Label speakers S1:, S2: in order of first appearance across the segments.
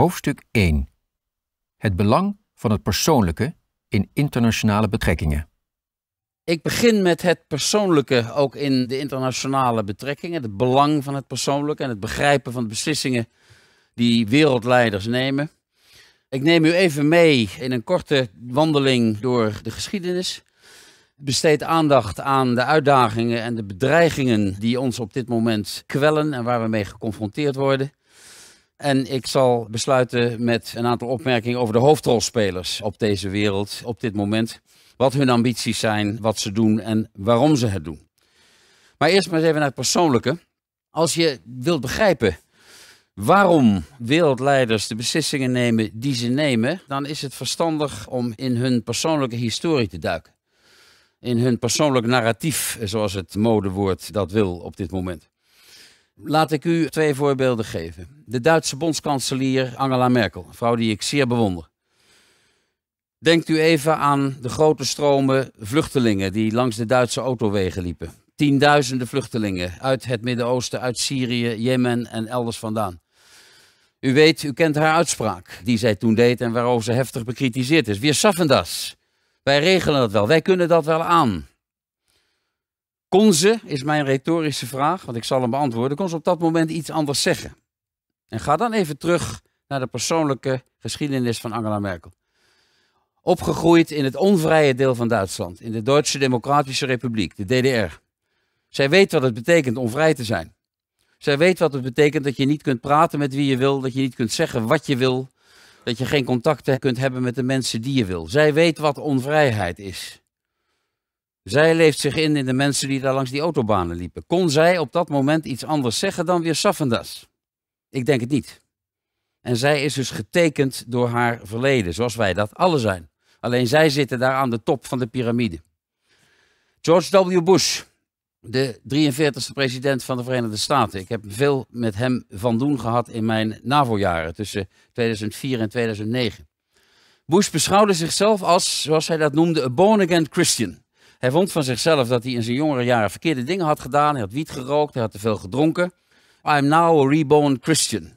S1: Hoofdstuk 1 Het belang van het persoonlijke in internationale betrekkingen. Ik begin met het persoonlijke ook in de internationale betrekkingen. Het belang van het persoonlijke en het begrijpen van de beslissingen die wereldleiders nemen. Ik neem u even mee in een korte wandeling door de geschiedenis. Besteed aandacht aan de uitdagingen en de bedreigingen die ons op dit moment kwellen en waar we mee geconfronteerd worden. En ik zal besluiten met een aantal opmerkingen over de hoofdrolspelers op deze wereld op dit moment. Wat hun ambities zijn, wat ze doen en waarom ze het doen. Maar eerst maar eens even naar het persoonlijke. Als je wilt begrijpen waarom wereldleiders de beslissingen nemen die ze nemen, dan is het verstandig om in hun persoonlijke historie te duiken. In hun persoonlijk narratief, zoals het modewoord dat wil op dit moment. Laat ik u twee voorbeelden geven. De Duitse bondskanselier Angela Merkel, een vrouw die ik zeer bewonder. Denkt u even aan de grote stromen vluchtelingen die langs de Duitse autowegen liepen. Tienduizenden vluchtelingen uit het Midden-Oosten, uit Syrië, Jemen en elders vandaan. U weet, u kent haar uitspraak die zij toen deed en waarover ze heftig bekritiseerd is. Wir schaffen das. Wij regelen dat wel, wij kunnen dat wel aan. Kon ze, is mijn retorische vraag, want ik zal hem beantwoorden, kon ze op dat moment iets anders zeggen? En ga dan even terug naar de persoonlijke geschiedenis van Angela Merkel. Opgegroeid in het onvrije deel van Duitsland, in de Duitse Democratische Republiek, de DDR. Zij weet wat het betekent om vrij te zijn. Zij weet wat het betekent dat je niet kunt praten met wie je wil, dat je niet kunt zeggen wat je wil, dat je geen contacten kunt hebben met de mensen die je wil. Zij weet wat onvrijheid is. Zij leeft zich in in de mensen die daar langs die autobanen liepen. Kon zij op dat moment iets anders zeggen dan weer Saffendas? Ik denk het niet. En zij is dus getekend door haar verleden, zoals wij dat alle zijn. Alleen zij zitten daar aan de top van de piramide. George W. Bush, de 43ste president van de Verenigde Staten. Ik heb veel met hem van doen gehad in mijn NAVO-jaren tussen 2004 en 2009. Bush beschouwde zichzelf als, zoals hij dat noemde, een born-again Christian. Hij vond van zichzelf dat hij in zijn jongere jaren verkeerde dingen had gedaan. Hij had wiet gerookt, hij had te veel gedronken. I'm now a reborn Christian.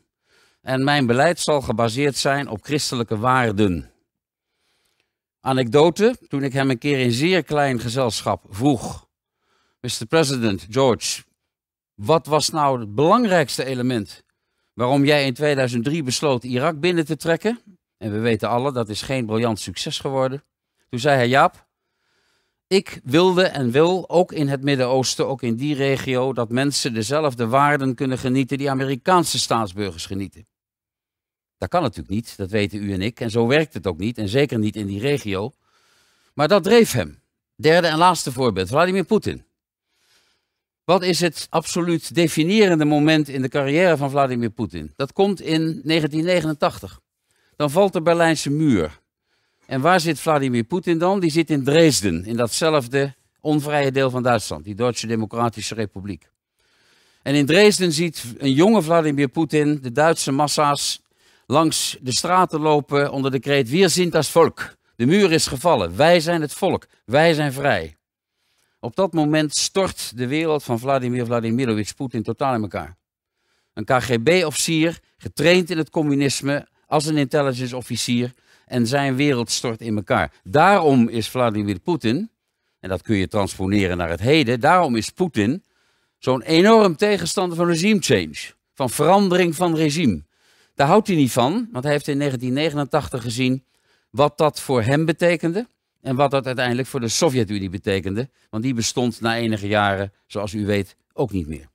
S1: En mijn beleid zal gebaseerd zijn op christelijke waarden. Anekdote, toen ik hem een keer in zeer klein gezelschap vroeg. Mr. President, George, wat was nou het belangrijkste element waarom jij in 2003 besloot Irak binnen te trekken? En we weten alle dat is geen briljant succes geworden. Toen zei hij, Jaap, ik wilde en wil ook in het Midden-Oosten, ook in die regio, dat mensen dezelfde waarden kunnen genieten die Amerikaanse staatsburgers genieten. Dat kan natuurlijk niet, dat weten u en ik. En zo werkt het ook niet, en zeker niet in die regio. Maar dat dreef hem. Derde en laatste voorbeeld, Vladimir Poetin. Wat is het absoluut definierende moment in de carrière van Vladimir Poetin? Dat komt in 1989. Dan valt de Berlijnse muur. En waar zit Vladimir Poetin dan? Die zit in Dresden, in datzelfde onvrije deel van Duitsland, die Duitse Democratische Republiek. En in Dresden ziet een jonge Vladimir Poetin de Duitse massa's langs de straten lopen onder de kreet: Wir sind das Volk. De muur is gevallen. Wij zijn het volk. Wij zijn vrij. Op dat moment stort de wereld van Vladimir Vladimirovich Poetin totaal in elkaar. Een KGB-officier, getraind in het communisme als een intelligence-officier, en zijn wereld stort in elkaar. Daarom is Vladimir Poetin, en dat kun je transponeren naar het heden, daarom is Poetin zo'n enorm tegenstander van regime change, van verandering van regime. Daar houdt hij niet van, want hij heeft in 1989 gezien wat dat voor hem betekende en wat dat uiteindelijk voor de Sovjet-Unie betekende, want die bestond na enige jaren, zoals u weet, ook niet meer.